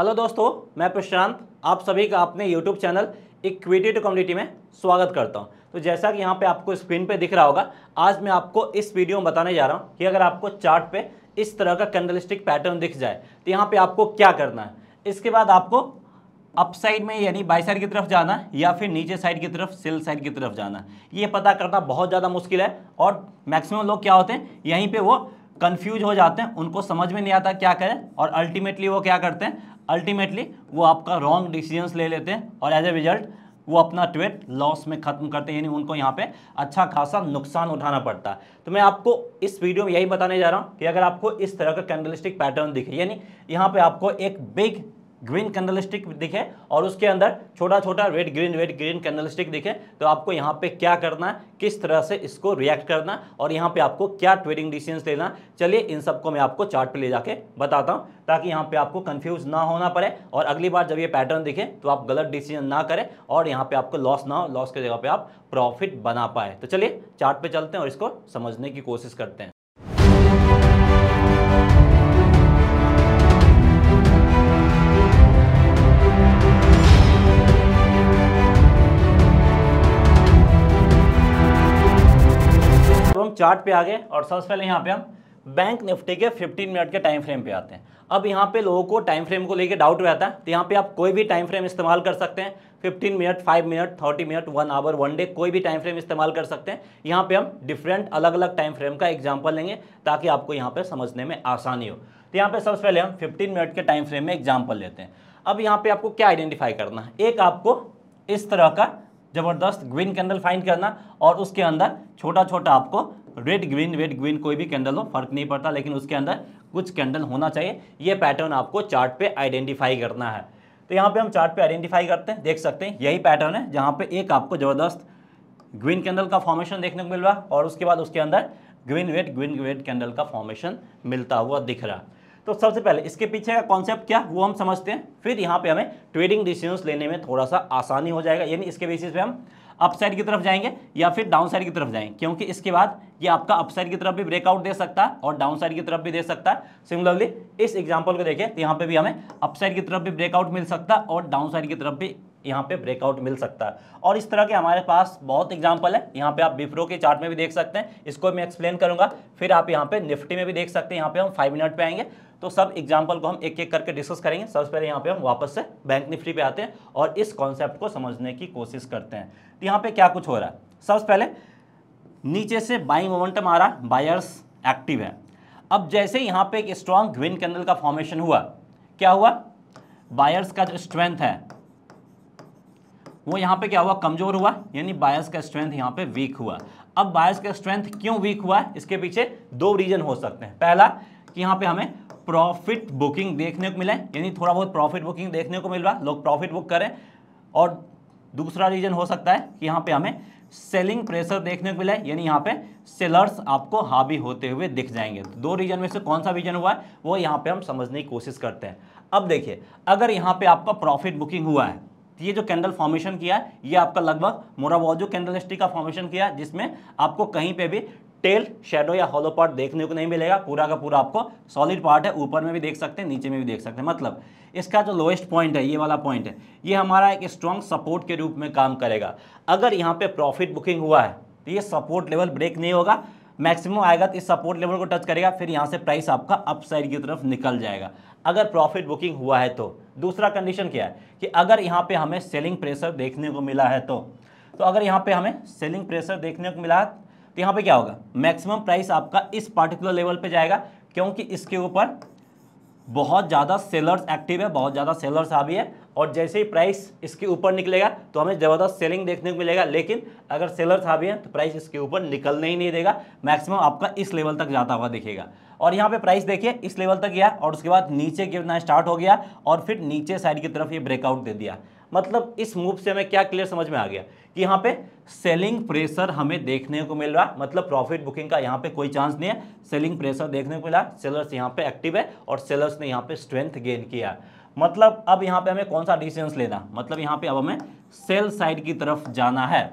hello दोस्तों मैं प्रशांत आप सभी का अपने YouTube channel Equity to Community में स्वागत करता हूं तो जैसा कि यहां पे आपको स्क्रीन पे दिख रहा होगा आज मैं आपको इस वीडियो में बताने जा रहा हूं कि अगर आपको चार्ट पे इस तरह का कैंडलिस्टिक पैटर्न दिख जाए तो यहाँ पे आपको क्या करना है इसके बाद आपको अप साइड में यानी बाई साइड की तरफ जाना या फिर नीचे साइड की तरफ सेल साइड की तरफ जाना ये पता करना बहुत ज़्यादा मुश्किल है और मैक्सिमम लोग क्या होते हैं यहीं पर वो कंफ्यूज हो जाते हैं उनको समझ में नहीं आता क्या करें और अल्टीमेटली वो क्या करते हैं अल्टीमेटली वो आपका रॉन्ग डिसीजंस ले लेते हैं और एज ए रिजल्ट वो अपना ट्वेट लॉस में खत्म करते हैं यानी उनको यहाँ पे अच्छा खासा नुकसान उठाना पड़ता है तो मैं आपको इस वीडियो में यही बताने जा रहा हूँ कि अगर आपको इस तरह का कैंडलिस्टिक पैटर्न दिखे यानी यहाँ पे आपको एक बिग ग्रीन कैंडल स्टिक दिखे और उसके अंदर छोटा छोटा red green red green candlestick दिखे तो आपको यहाँ पे क्या करना है किस तरह से इसको रिएक्ट करना और यहाँ पे आपको क्या ट्रेडिंग डिसीजन लेना चलिए इन सबको मैं आपको चार्ट पे ले जाके बताता हूँ ताकि यहाँ पे आपको कंफ्यूज ना होना पड़े और अगली बार जब ये पैटर्न दिखे तो आप गलत डिसीजन ना करें और यहाँ पे आपको लॉस ना हो लॉस की जगह पर आप प्रॉफिट बना पाए तो चलिए चार्ट पे चलते हैं और इसको समझने की कोशिश करते हैं चार्ट पे आ गए और सबसे पहले यहाँ पे हम बैंक निफ्टी के 15 मिनट के टाइम फ्रेम पे आते हैं अब यहाँ पे लोगों को टाइम फ्रेम को लेके डाउट रहता है तो यहाँ पे आप कोई भी टाइम फ्रेम इस्तेमाल कर सकते हैं 15 minute 5 minute 30 minute one hour one day कोई भी टाइम फ्रेम इस्तेमाल कर सकते हैं यहाँ पे हम डिफरेंट अलग अलग टाइम फ्रेम का एग्जाम्पल लेंगे ताकि आपको यहाँ पर समझने में आसानी हो तो यहाँ पर सबसे पहले हम फिफ्टीन मिनट के टाइम फ्रेम में एग्जाम्पल लेते हैं अब यहाँ पर आपको क्या आइडेंटिफाई करना है एक आपको इस तरह का ज़बरदस्त ग्रीन कैंडल फाइंड करना और उसके अंदर छोटा छोटा आपको रेड ग्रीन रेड ग्रीन कोई भी कैंडल हो फर्क नहीं पड़ता लेकिन उसके अंदर कुछ कैंडल होना चाहिए ये पैटर्न आपको चार्ट पे आइडेंटिफाई करना है तो यहाँ पे हम चार्ट पे आइडेंटिफाई करते हैं देख सकते हैं यही पैटर्न है जहाँ पे एक आपको ज़बरदस्त ग्रीन कैंडल का फॉर्मेशन देखने को मिल रहा है और उसके बाद उसके अंदर green weight green weight candle का फॉर्मेशन मिलता हुआ दिख रहा है तो सबसे पहले इसके पीछे का कॉन्सेप्ट क्या वो हम समझते हैं फिर यहाँ पे हमें ट्रेडिंग डिसीजन लेने में थोड़ा सा आसानी हो जाएगा यानी इसके बेसिस पे हम अप साइड की तरफ जाएंगे या फिर डाउन साइड की तरफ जाएंगे क्योंकि इसके बाद ये आपका अप साइड की तरफ भी ब्रेकआउट दे सकता है और डाउन साइड की तरफ भी दे सकता है सिमिलरली इस एग्जाम्पल को देखें तो यहाँ पे भी हमें अप साइड की तरफ भी ब्रेकआउट मिल सकता है और डाउन साइड की तरफ भी यहाँ पे ब्रेकआउट मिल सकता है और इस तरह के हमारे पास बहुत एग्जांपल है यहाँ पे आप बिफ्रो के चार्ट में भी देख सकते हैं इसको मैं एक्सप्लेन करूँगा फिर आप यहाँ पे निफ्टी में भी देख सकते हैं यहाँ पे हम फाइव मिनट पे आएंगे तो सब एग्जाम्पल को हम एक एक करके डिस्कस करेंगे सबसे पहले यहाँ पे हम वापस से बैंक निफ्टी पे आते हैं और इस कॉन्सेप्ट को समझने की कोशिश करते हैं तो यहाँ पे क्या कुछ हो रहा है सबसे पहले नीचे से बाइंग मोमेंटम आ रहा बायर्स एक्टिव है अब जैसे यहाँ पे एक स्ट्रॉन्ग ग्रीन कैंडल का फॉर्मेशन हुआ क्या हुआ बायर्स का जो स्ट्रेंथ है वो यहाँ पे क्या हुआ कमजोर हुआ यानी बायस का स्ट्रेंथ यहाँ पे वीक हुआ अब बायस का स्ट्रेंथ क्यों वीक हुआ इसके पीछे दो रीजन हो सकते हैं पहला कि यहाँ पे हमें प्रॉफिट बुकिंग देखने को मिला यानी थोड़ा बहुत प्रॉफिट बुकिंग देखने को मिल रहा लोग प्रॉफिट बुक करें और दूसरा रीजन हो सकता है कि यहाँ पे हमें सेलिंग प्रेशर देखने को मिला है यानी यहाँ पे सेलर्स आपको हावी होते हुए दिख जाएंगे तो दो रीजन में से कौन सा रीजन हुआ है वो यहाँ पे हम समझने की कोशिश करते हैं अब देखिए अगर यहाँ पे आपका प्रॉफिट बुकिंग हुआ है तो ये जो कैंडल फॉर्मेशन किया है ये आपका लगभग मोरावॉजो कैंडल स्टिक का फॉर्मेशन किया जिसमें आपको कहीं पे भी टेल शेडो या हॉलो पार्ट देखने को नहीं मिलेगा पूरा का पूरा आपको सॉलिड पार्ट है ऊपर में भी देख सकते हैं नीचे में भी देख सकते हैं मतलब इसका जो लोएस्ट पॉइंट है ये वाला पॉइंट है ये हमारा एक स्ट्रॉन्ग सपोर्ट के रूप में काम करेगा अगर यहाँ पे प्रॉफिट बुकिंग हुआ है तो ये सपोर्ट लेवल ब्रेक नहीं होगा मैक्सिमम आएगा तो इस सपोर्ट लेवल को टच करेगा फिर यहाँ से प्राइस आपका अपसाइड की तरफ निकल जाएगा अगर प्रॉफिट बुकिंग हुआ है तो दूसरा कंडीशन क्या है कि अगर यहाँ पे हमें सेलिंग प्रेशर देखने को मिला है तो तो अगर यहाँ पे हमें सेलिंग प्रेशर देखने को मिला तो यहाँ पे क्या होगा मैक्सिमम प्राइस आपका इस पार्टिकुलर लेवल पे जाएगा क्योंकि इसके ऊपर बहुत ज़्यादा सेलर्स एक्टिव है बहुत ज़्यादा सेलर्स आ भी है और जैसे ही प्राइस इसके ऊपर निकलेगा तो हमें ज़बरदस्त सेलिंग देखने को मिलेगा लेकिन अगर सेलर्स आ भी हैं तो प्राइस इसके ऊपर निकलने ही नहीं देगा मैक्सिमम आपका इस लेवल तक जाता हुआ दिखेगा और यहाँ पे प्राइस देखिए इस लेवल तक गया और उसके बाद नीचे गिरना स्टार्ट हो गया और फिर नीचे साइड की तरफ ये ब्रेकआउट दे दिया मतलब इस मूव से हमें क्या क्लियर समझ में आ गया कि यहाँ पे सेलिंग प्रेशर हमें देखने को मिल रहा है मतलब प्रॉफिट बुकिंग का यहाँ पे कोई चांस नहीं है सेलिंग प्रेशर देखने को मिला सेलर्स यहाँ पे एक्टिव है और सेलर्स ने यहाँ पे स्ट्रेंथ गेन किया मतलब अब यहाँ पे हमें कौन सा डिसीजन लेना मतलब यहाँ पे अब हमें सेल साइड की तरफ जाना है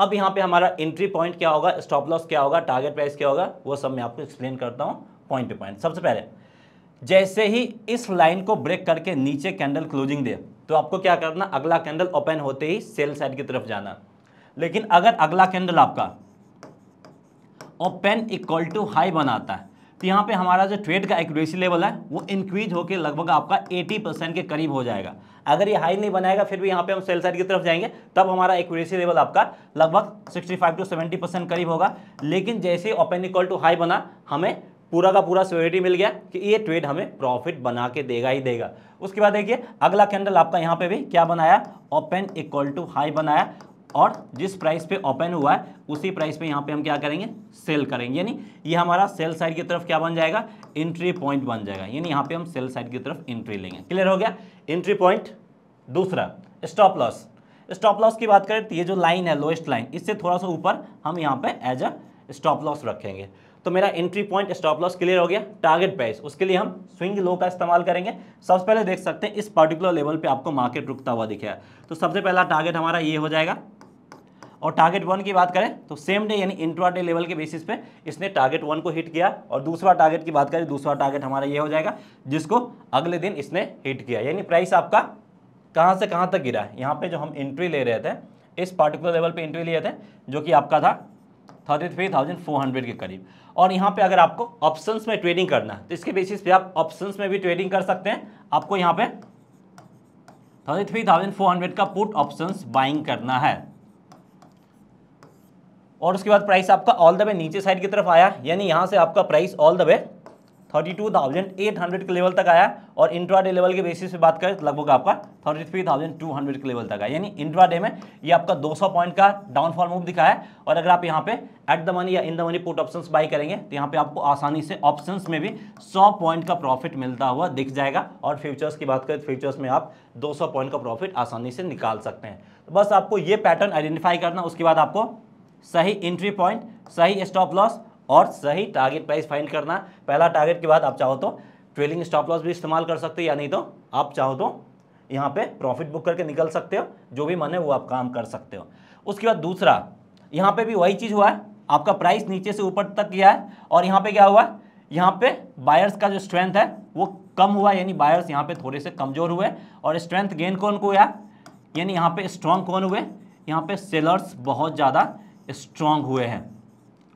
अब यहाँ पे हमारा एंट्री पॉइंट क्या होगा स्टॉप लॉस क्या होगा टारगेट प्राइस क्या होगा वो सब मैं आपको एक्सप्लेन करता हूँ पॉइंट टू पॉइंट सबसे पहले जैसे ही इस लाइन को ब्रेक करके नीचे कैंडल क्लोजिंग दे तो आपको क्या करना अगला कैंडल ओपन होते ही सेल साइड की तरफ जाना लेकिन अगर अगला कैंडल आपका ओपन इक्वल टू हाई बनाता है तो यहाँ पे हमारा जो ट्रेड का एक्यूरेसी लेवल है वो इंक्रीज होकर लगभग आपका 80 परसेंट के करीब हो जाएगा अगर ये हाई नहीं बनाएगा फिर भी यहाँ पे हम सेल साइड की तरफ जाएंगे तब हमारा एक्यूरेसी लेवल आपका लगभग 65 टू 70 परसेंट करीब होगा लेकिन जैसे ओपन इक्वल टू हाई बना हमें पूरा का पूरा स्योरिटी मिल गया कि ये ट्रेड हमें प्रॉफिट बना के देगा ही देगा उसके बाद देखिए अगला कैंडल आपका यहाँ पे भी क्या बनाया ओपन इक्वल टू हाई बनाया और जिस प्राइस पे ओपन हुआ है उसी प्राइस पे यहाँ पे हम क्या करेंगे सेल करेंगे यानी ये हमारा सेल साइड की तरफ क्या बन जाएगा एंट्री पॉइंट बन जाएगा यानी यहाँ पे हम सेल साइड की तरफ एंट्री लेंगे क्लियर हो गया एंट्री पॉइंट दूसरा स्टॉप लॉस स्टॉप लॉस की बात करें तो ये जो लाइन है लोएस्ट लाइन इससे थोड़ा सा ऊपर हम यहाँ पे एज अ स्टॉप लॉस रखेंगे तो मेरा entry point stop loss clear हो गया टारगेट प्राइस उसके लिए हम स्विंग लो का इस्तेमाल करेंगे सबसे पहले देख सकते हैं इस पर्टिकुलर लेवल पे आपको मार्केट रुकता हुआ दिखेगा तो सबसे पहला टारगेट हमारा ये हो जाएगा और टारगेट वन की बात करें तो सेम डे यानी इंट्रा डे लेवल के बेसिस पे इसने टारगेट वन को हिट किया और दूसरा टारगेट की बात करें दूसरा टारगेट हमारा ये हो जाएगा जिसको अगले दिन इसने हिट किया यानी प्राइस आपका कहाँ से कहाँ तक गिरा है यहाँ पे जो हम एंट्री ले रहे थे इस पार्टिकुलर लेवल पे एंट्री लिए थे जो कि आपका था thirty three thousand four hundred के करीब और यहाँ पे अगर आपको ऑप्शंस में ट्रेडिंग करना है तो इसके बेसिस पे आप ऑप्शंस में भी ट्रेडिंग कर सकते हैं आपको यहाँ पे thirty three thousand four hundred का पुट ऑप्शंस बाइंग करना है और उसके बाद प्राइस आपका ऑल द वे नीचे साइड की तरफ आया यानी यहाँ से आपका price all the way thirty two thousand eight hundred के लेवल तक आया और इंट्राडे लेवल के बेसिस पे बात करें तो लगभग आपका thirty three thousand two hundred के लेवल तक आया यानी इंट्राडे में ये आपका 200 पॉइंट का डाउनफॉल मूव दिखाया है और अगर आप यहाँ पे एट द मनी या in the money put options buy करेंगे तो यहाँ पे आपको आसानी से ऑप्शंस में भी सौ पॉइंट का प्रॉफिट मिलता हुआ दिख जाएगा और फ्यूचर्स की बात करें तो फ्यूचर्स में आप सौ पॉइंट का प्रॉफिट आसानी से निकाल सकते हैं तो बस आपको ये पैटर्न आइडेंटिफाई करना उसके बाद आपको सही एंट्री पॉइंट सही स्टॉप लॉस और सही टारगेट प्राइस फाइंड करना पहला टारगेट के बाद आप चाहो तो ट्रेलिंग स्टॉप लॉस भी इस्तेमाल कर सकते हो या नहीं तो आप चाहो तो यहाँ पे प्रॉफिट बुक करके निकल सकते हो जो भी मन है वो आप काम कर सकते हो उसके बाद दूसरा यहाँ पे भी वही चीज़ हुआ है आपका प्राइस नीचे से ऊपर तक गया है और यहाँ पे क्या हुआ यहाँ पे बायर्स का जो स्ट्रेंथ है वो कम हुआ यानी बायर्स यहाँ पे थोड़े से कमजोर हुए और स्ट्रेंथ गेन कौन को हुआ यानी यहाँ पे स्ट्रांग कौन हुए यहाँ पे सेलर्स बहुत ज़्यादा स्ट्रांग हुए हैं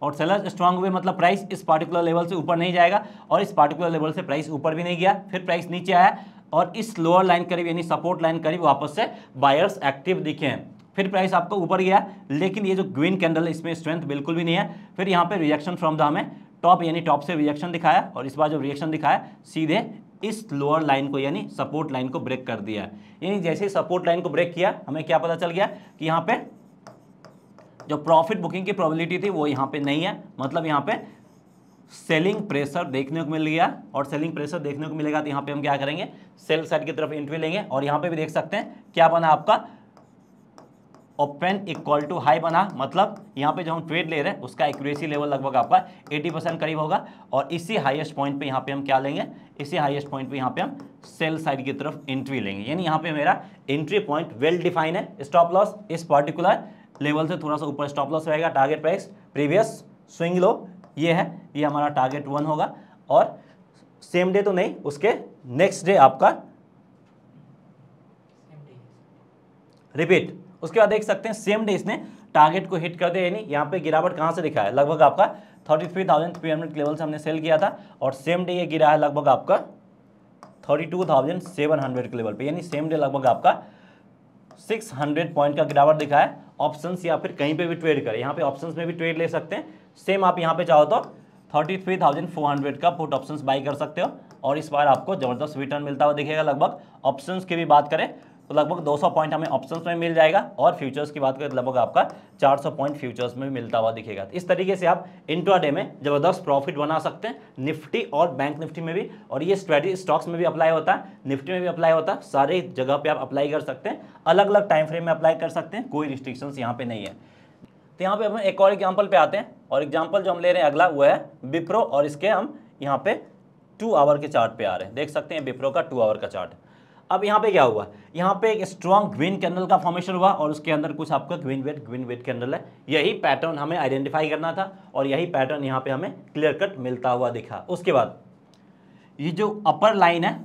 और सेलर स्ट्रांग हुए मतलब प्राइस इस पार्टिकुलर लेवल से ऊपर नहीं जाएगा और इस पार्टिकुलर लेवल से प्राइस ऊपर भी नहीं गया फिर प्राइस नीचे आया और इस लोअर लाइन करीब यानी सपोर्ट लाइन करीब वापस से बायर्स एक्टिव दिखे हैं फिर प्राइस आपको ऊपर गया लेकिन ये जो ग्रीन कैंडल है इसमें स्ट्रेंथ बिल्कुल भी नहीं है फिर यहाँ पर रिएक्शन फ्रॉम द हमें टॉप यानी टॉप से रिएक्शन दिखाया और इस बार जो रिएक्शन दिखाया सीधे इस लोअर लाइन को यानी सपोर्ट लाइन को ब्रेक कर दिया यानी जैसे ही सपोर्ट लाइन को ब्रेक किया हमें क्या पता चल गया कि यहाँ पे जो प्रॉफिट बुकिंग की प्रोबेबिलिटी थी वो यहाँ पे नहीं है मतलब यहाँ पे सेलिंग प्रेशर देखने को मिल गया और सेलिंग प्रेशर देखने को मिलेगा तो यहाँ पे हम क्या करेंगे सेल साइड की तरफ एंट्री लेंगे और यहाँ पे भी देख सकते हैं क्या बना आपका ओपन इक्वल टू हाई बना मतलब यहाँ पे जो हम ट्रेड ले रहे हैं उसका एक्यूरेसी लेवल लगभग आपका 80 परसेंट करीब होगा और इसी हाईएस्ट पॉइंट पे यहाँ पे हम क्या लेंगे इसी हाईएस्ट पॉइंट पे यहाँ पे हम सेल साइड की तरफ एंट्री लेंगे यानी यहाँ पे मेरा एंट्री पॉइंट वेल डिफाइन है स्टॉप लॉस इस पर्टिकुलर लेवल से थोड़ा सा ऊपर स्टॉप लॉस रहेगा target price previous swing low ये है ये हमारा टारगेट वन होगा और सेम डे तो नहीं उसके नेक्स्ट डे आपका रिपीट उसके बाद देख सकते हैं सेम डे इसने टारगेट को हिट कर दिया यानी यहाँ पे गिरावट कहाँ से दिखा है लगभग आपका thirty three thousand three hundred level से हमने सेल किया था और सेम डे ये गिरा है लगभग आपका thirty two thousand seven hundred के लेवल पे यानी सेम डे लगभग आपका सिक्स हंड्रेड पॉइंट का गिरावट दिखा है ऑप्शंस या फिर कहीं पे भी ट्रेड करें यहाँ पे ऑप्शंस में भी ट्रेड ले सकते हैं सेम आप यहाँ पे चाहो तो thirty three thousand four hundred का पुट ऑप्शंस बाई कर सकते हो और इस बार आपको ज़बरदस्त रिटर्न मिलता हुआ दिखेगा लगभग ऑप्शंस की भी बात करें तो लगभग 200 पॉइंट हमें ऑप्शंस में मिल जाएगा और फ्यूचर्स की बात करें तो लगभग आपका 400 पॉइंट फ्यूचर्स में मिलता हुआ दिखेगा इस तरीके से आप इंट्राडे में ज़बरदस्त प्रॉफिट बना सकते हैं निफ्टी और बैंक निफ्टी में भी और ये स्ट्रेटी स्टॉक्स में भी अप्लाई होता है निफ्टी में भी अप्लाई होता है सारे जगह पर आप अप्लाई कर सकते हैं अलग अलग टाइम फ्रेम में अप्लाई कर सकते हैं कोई रिस्ट्रिक्शन यहाँ पर नहीं है तो यहाँ पर हम एक और एग्जाम्पल पर आते हैं और एग्जाम्पल जो हम ले रहे हैं अगला वो है बिप्रो और इसके हम यहाँ पे टू आवर के चार्ट पे आ रहे हैं देख सकते हैं विप्रो का टू आवर का चार्ट अब यहाँ पे क्या हुआ यहाँ पे एक स्ट्रॉन्ग ग्रीन कैंडल का फॉर्मेशन हुआ और उसके अंदर कुछ आपका green weight green weight candle है यही पैटर्न हमें आइडेंटिफाई करना था और यही पैटर्न यहाँ पे हमें क्लियर कट मिलता हुआ दिखा उसके बाद ये जो अपर लाइन है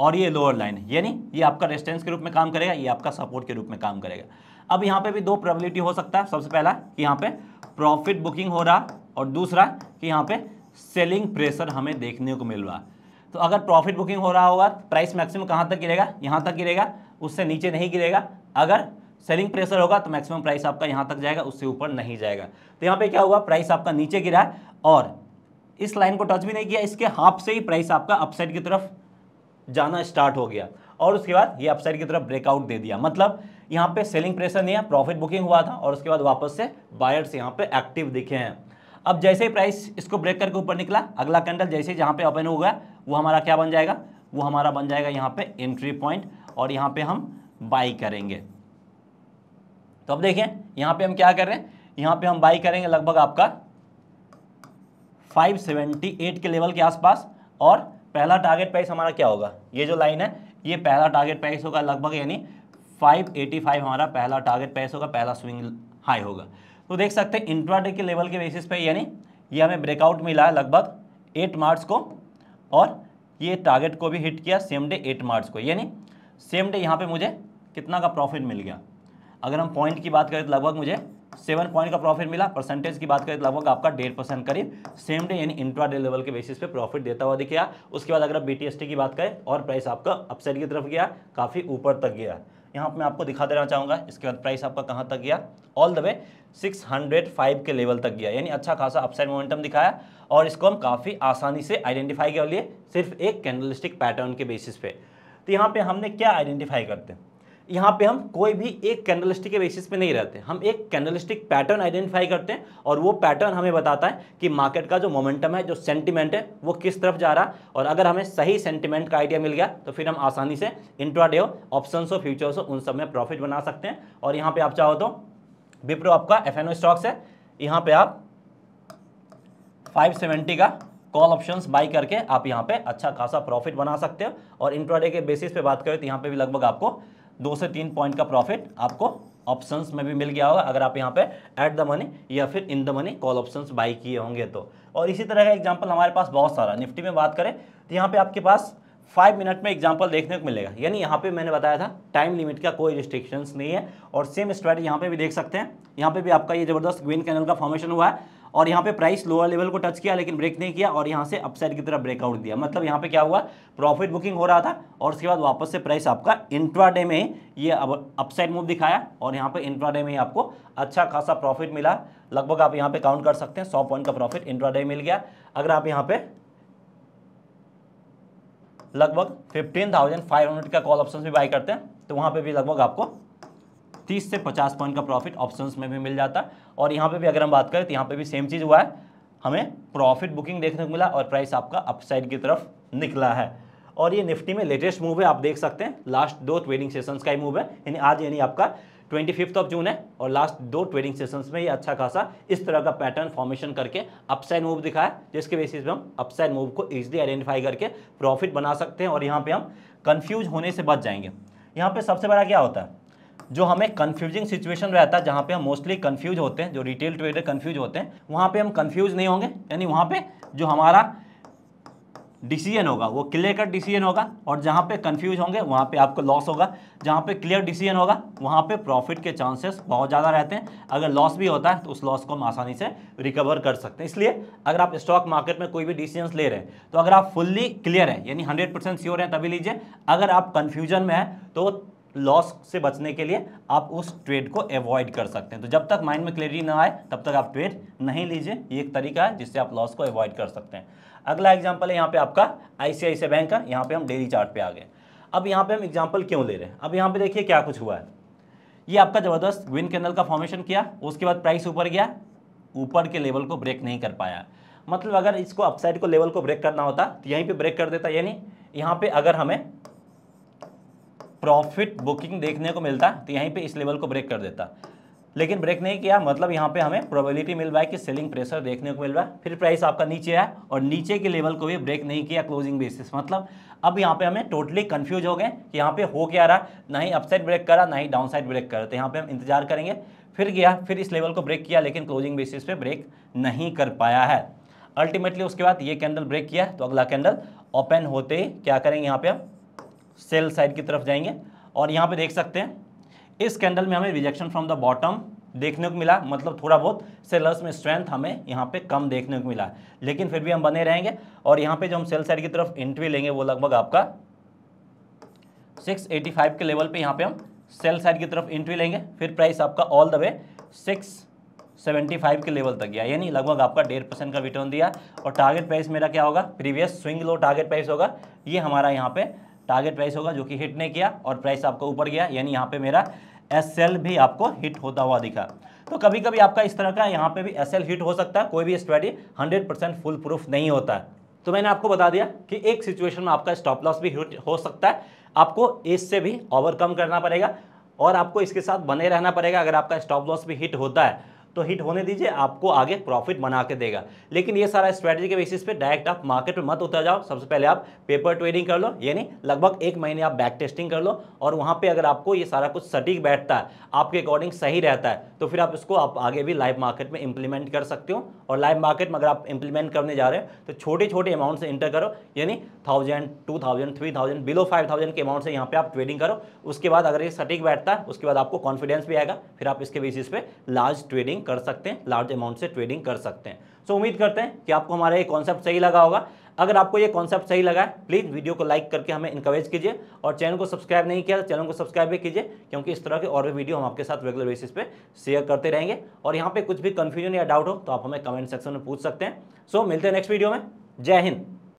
और ये लोअर लाइन है यानी ये आपका रेस्टेंस के रूप में काम करेगा ये आपका सपोर्ट के रूप में काम करेगा अब यहाँ पे भी दो प्रोबेबिलिटी हो सकता है सबसे पहला कि यहाँ पर प्रॉफिट बुकिंग हो रहा और दूसरा कि यहाँ पे सेलिंग प्रेशर हमें देखने को मिल रहा है तो अगर प्रॉफिट बुकिंग हो रहा होगा प्राइस मैक्सिमम कहाँ तक गिरेगा यहाँ तक गिरेगा उससे नीचे नहीं गिरेगा अगर सेलिंग प्रेशर होगा तो मैक्सिमम प्राइस आपका यहाँ तक जाएगा उससे ऊपर नहीं जाएगा तो यहाँ पे क्या हुआ प्राइस आपका नीचे गिरा और इस लाइन को टच भी नहीं किया इसके हाफ से ही प्राइस आपका अपसाइड की तरफ जाना स्टार्ट हो गया और उसके बाद ये अपसाइड की तरफ ब्रेकआउट दे दिया मतलब यहाँ पे सेलिंग प्रेशर नहीं है प्रॉफिट बुकिंग हुआ था और उसके बाद वापस से बायर्स यहाँ पे एक्टिव दिखे हैं अब जैसे ही प्राइस इसको ब्रेक करके ऊपर निकला अगला कैंडल जैसे जहाँ पे ओपन हो गया वो हमारा क्या बन जाएगा वो हमारा बन जाएगा यहाँ पे एंट्री पॉइंट और यहाँ पे हम बाई करेंगे तो अब देखें यहाँ पे हम क्या कर रहे हैं यहाँ पे हम बाई करेंगे लगभग आपका 578 के लेवल के आसपास और पहला टारगेट प्राइस हमारा क्या होगा ये जो लाइन है ये पहला टारगेट प्राइस होगा लगभग यानी फाइव हमारा पहला टारगेट प्राइस होगा पहला स्विंग हाई होगा तो देख सकते हैं इंट्राडे के लेवल के बेसिस पे यानी ये हमें ब्रेकआउट मिला है लगभग एट मार्च को और ये टारगेट को भी हिट किया सेम डे एट मार्च को यानी सेम डे यहाँ पे मुझे कितना का प्रॉफिट मिल गया अगर हम पॉइंट की बात करें तो लगभग मुझे सेवन पॉइंट का प्रॉफिट मिला परसेंटेज की बात करें तो लगभग आपका डेढ़ परसेंट करीब सेम डे यानी इंट्रा डे लेवल के बेसिस पे प्रॉफिट देता हुआ दिखाया उसके बाद अगर आप बी की बात करें और प्राइस आपका अपसाइड की तरफ गया काफ़ी ऊपर तक गया यहाँ पर मैं आपको दिखा देना चाहूँगा इसके बाद प्राइस आपका कहाँ तक गया ऑल द वे 605 के लेवल तक गया यानी अच्छा खासा अपसाइड मोमेंटम दिखाया और इसको हम काफ़ी आसानी से आइडेंटिफाई कर लिए सिर्फ एक कैंडलिस्टिक पैटर्न के बेसिस पे तो यहाँ पे हमने क्या आइडेंटिफाई करते हैं यहाँ पे हम कोई भी एक कैंडलस्टिक के बेसिस पे नहीं रहते हम एक कैंडलस्टिक पैटर्न आइडेंटिफाई करते हैं और वो पैटर्न हमें बताता है कि मार्केट का जो मोमेंटम है जो सेंटिमेंट है वो किस तरफ जा रहा है और अगर हमें सही सेंटिमेंट का आइडिया मिल गया तो फिर हम आसानी से इंट्राडे ऑप्शन हो फ्यूचर्स हो उन सब में प्रॉफिट बना सकते हैं और यहाँ पर आप चाहो तो विप्रो आपका एफ स्टॉक्स है यहाँ पर आप फाइव का कॉल ऑप्शंस बाई करके आप यहां पे अच्छा खासा प्रॉफिट बना सकते हो और इंट्राडे के बेसिस पे बात करें तो यहां पे भी लगभग आपको दो से तीन पॉइंट का प्रॉफिट आपको ऑप्शंस में भी मिल गया होगा अगर आप यहाँ पे एट द मनी या फिर in the money call options buy किए होंगे तो और इसी तरह का एग्जांपल हमारे पास बहुत सारा निफ्टी में बात करें तो यहाँ पे आपके पास फाइव मिनट में एग्जाम्पल देखने को मिलेगा यानी यहाँ पे मैंने बताया था टाइम लिमिट का कोई रिस्ट्रिक्शंस नहीं है और सेम स्ट्रेटी यहाँ पे भी देख सकते हैं यहाँ पे भी आपका ये जबरदस्त ग्रीन कैनल का फॉर्मेशन हुआ है और यहाँ पे प्राइस लोअर लेवल को टच किया लेकिन ब्रेक नहीं किया और यहाँ से अपसाइड की तरफ ब्रेकआउट दिया मतलब यहाँ पे क्या हुआ प्रॉफिट बुकिंग हो रहा था और उसके बाद वापस से प्राइस आपका इंट्राडे में ये अपसाइड मूव दिखाया और यहाँ पे इंट्राडे में आपको अच्छा खासा प्रॉफिट मिला लगभग आप यहाँ पे काउंट कर सकते हैं सौ पॉइंट का प्रॉफिट इंट्राडे मिल गया अगर आप यहाँ पे लगभग फिफ्टीन थाउजेंड फाइव हंड्रेड का कॉल ऑप्शन भी बाई करते हैं तो वहाँ पे भी लगभग आपको तीस से पचास पॉइंट का प्रॉफिट ऑप्शन में भी मिल जाता और यहाँ पर भी अगर हम बात करें तो यहाँ पर भी सेम चीज़ हुआ है हमें प्रॉफिट बुकिंग देखने को मिला और प्राइस आपका अपसाइड की तरफ निकला है और ये निफ्टी में लेटेस्ट मूव है आप देख सकते हैं लास्ट दो ट्रेडिंग सेशंस का ही मूव है यानी आज यानी आपका ट्वेंटी फिफ्थ ऑफ जून है और लास्ट दो ट्रेडिंग सेशंस में ये अच्छा खासा इस तरह का पैटर्न फॉर्मेशन करके अपसाइड मूव दिखाया जिसके बेसिस पे हम अपसाइड मूव को ईजिली आइडेंटिफाई करके प्रॉफिट बना सकते हैं और यहाँ पर हम कन्फ्यूज होने से बच जाएंगे यहाँ पर सबसे बड़ा क्या होता है जो हमें कन्फ्यूजिंग सिचुएशन रहता है जहाँ पे हम मोस्टली कन्फ्यूज होते हैं जो रिटेल ट्रेडर कन्फ्यूज होते हैं वहाँ पे हम कन्फ्यूज नहीं होंगे यानी वहाँ पे जो हमारा डिसीजन होगा वो क्लियर कट डिसीजन होगा और जहाँ पे कंफ्यूज होंगे वहाँ पे आपको लॉस होगा जहाँ पे क्लियर डिसीजन होगा वहाँ पे प्रॉफिट के चांसेस बहुत ज़्यादा रहते हैं अगर लॉस भी होता है तो उस लॉस को हम आसानी से रिकवर कर सकते हैं इसलिए अगर आप स्टॉक मार्केट में कोई भी डिसीजन ले रहे हैं तो अगर आप फुल्ली क्लियर हैं यानी हंड्रेड परसेंट श्योर हैं तभी लीजिए अगर आप कन्फ्यूजन में हैं तो लॉस से बचने के लिए आप उस ट्रेड को अवॉइड कर सकते हैं तो जब तक माइंड में क्लियरिटी ना आए तब तक आप ट्रेड नहीं लीजिए ये एक तरीका है जिससे आप लॉस को अवॉइड कर सकते हैं अगला एग्जाम्पल है यहाँ पे आपका आईसीआईसी बैंक का यहाँ पे हम डेली चार्ट पे आ गए अब यहाँ पे हम एग्जाम्पल क्यों ले रहे हैं अब यहाँ पे देखिए क्या कुछ हुआ है ये आपका ज़बरदस्त विन कैनल का फॉर्मेशन किया उसके बाद प्राइस ऊपर गया ऊपर के लेवल को ब्रेक नहीं कर पाया मतलब अगर इसको अपसाइड को लेवल को ब्रेक करना होता तो यहीं पर ब्रेक कर देता यानी यहाँ पर अगर हमें प्रॉफिट बुकिंग देखने को मिलता तो यहीं पे इस लेवल को ब्रेक कर देता लेकिन ब्रेक नहीं किया मतलब यहाँ पे हमें प्रोबेबिलिटी मिल रहा है कि सेलिंग प्रेशर देखने को मिल रहा है फिर प्राइस आपका नीचे है और नीचे के लेवल को भी ब्रेक नहीं किया क्लोजिंग बेसिस मतलब अब यहाँ पे हमें टोटली कंफ्यूज हो गए कि यहाँ पे हो क्या रहा ना ही अपसाइड ब्रेक करा ना ही साइड ब्रेक करा तो यहाँ पे हम इंतजार करेंगे फिर गया फिर इस लेवल को ब्रेक किया लेकिन क्लोजिंग बेसिस पे ब्रेक नहीं कर पाया है अल्टीमेटली उसके बाद ये कैंडल ब्रेक किया तो अगला कैंडल ओपन होते क्या करेंगे यहाँ पे हम सेल साइड की तरफ जाएंगे और यहाँ पे देख सकते हैं इस कैंडल में हमें रिजेक्शन फ्रॉम द बॉटम देखने को मिला मतलब थोड़ा बहुत सेलर्स में स्ट्रेंथ हमें यहाँ पे कम देखने को मिला लेकिन फिर भी हम बने रहेंगे और यहाँ पे जो हम सेल साइड की तरफ एंट्री लेंगे वो लगभग आपका 685 के लेवल पे यहाँ पे हम सेल साइड की तरफ एंट्री लेंगे फिर प्राइस आपका ऑल द वे फाइव के लेवल तक गया यानी लगभग आपका डेढ़ परसेंट का रिटर्न दिया और टारगेट प्राइस मेरा क्या होगा previous swing low target price होगा ये हमारा यहाँ पे टारगेट प्राइस होगा जो कि हिट नहीं किया और प्राइस आपको ऊपर गया यानी यहाँ पे मेरा एस एल भी आपको हिट होता हुआ दिखा तो कभी कभी आपका इस तरह का यहाँ पे भी एस एल हिट हो सकता है कोई भी strategy hundred percent foolproof नहीं होता है तो मैंने आपको बता दिया कि एक सिचुएशन में आपका स्टॉप लॉस भी हिट हो सकता है आपको इससे भी ओवरकम करना पड़ेगा और आपको इसके साथ बने रहना पड़ेगा अगर आपका स्टॉप लॉस भी हिट होता है तो हिट होने दीजिए आपको आगे प्रॉफिट बना के देगा लेकिन ये सारा स्ट्रैटेजी के बेसिस पे डायरेक्ट आप मार्केट में मत उतर जाओ सबसे पहले आप पेपर ट्रेडिंग कर लो यानी लगभग एक महीने आप बैक टेस्टिंग कर लो और वहाँ पर अगर आपको ये सारा कुछ सटीक बैठता है आपके अकॉर्डिंग सही रहता है तो फिर आप इसको आप आगे भी लाइव मार्केट में इंप्लीमेंट कर सकते हो और लाइव मार्केट में अगर आप इंप्लीमेंट करने जा रहे हैं तो छोटे छोटे अमाउंट से इंटर करो यानी thousand two thousand three thousand below five thousand के अमाउंट से यहाँ पे आप ट्रेडिंग करो उसके बाद अगर ये सटीक बैठता है उसके बाद आपको कॉन्फिडेंस भी आएगा फिर आप इसके बेसिस पे लार्ज ट्रेडिंग कर सकते हैं लार्ज अमाउंट से ट्रेडिंग कर सकते हैं सो उम्मीद करते हैं कि आपको हमारा ये कॉन्सेप्ट सही लगा होगा अगर आपको ये कॉन्सेप्ट सही लगा है प्लीज़ वीडियो को लाइक करके हमें इंकरेज कीजिए और चैनल को सब्सक्राइब नहीं किया तो चैनल को सब्सक्राइब भी कीजिए क्योंकि इस तरह के और भी वीडियो हम आपके साथ रेगुलर बेसिस पे शेयर करते रहेंगे और यहाँ पे कुछ भी कन्फ्यूजन या डाउट हो तो आप हमें कमेंट सेक्शन में पूछ सकते हैं सो so, मिलते हैं नेक्स्ट वीडियो में जय हिंद